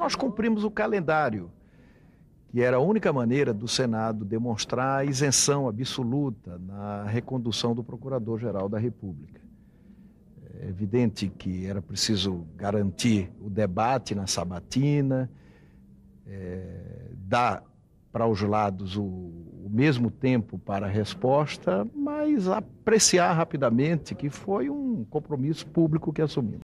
Nós cumprimos o calendário, que era a única maneira do Senado demonstrar isenção absoluta na recondução do Procurador-Geral da República. É evidente que era preciso garantir o debate na sabatina, é, dar para os lados o, o, mesmo tempo para a resposta, mas apreciar rapidamente que foi um compromisso público que assumimos.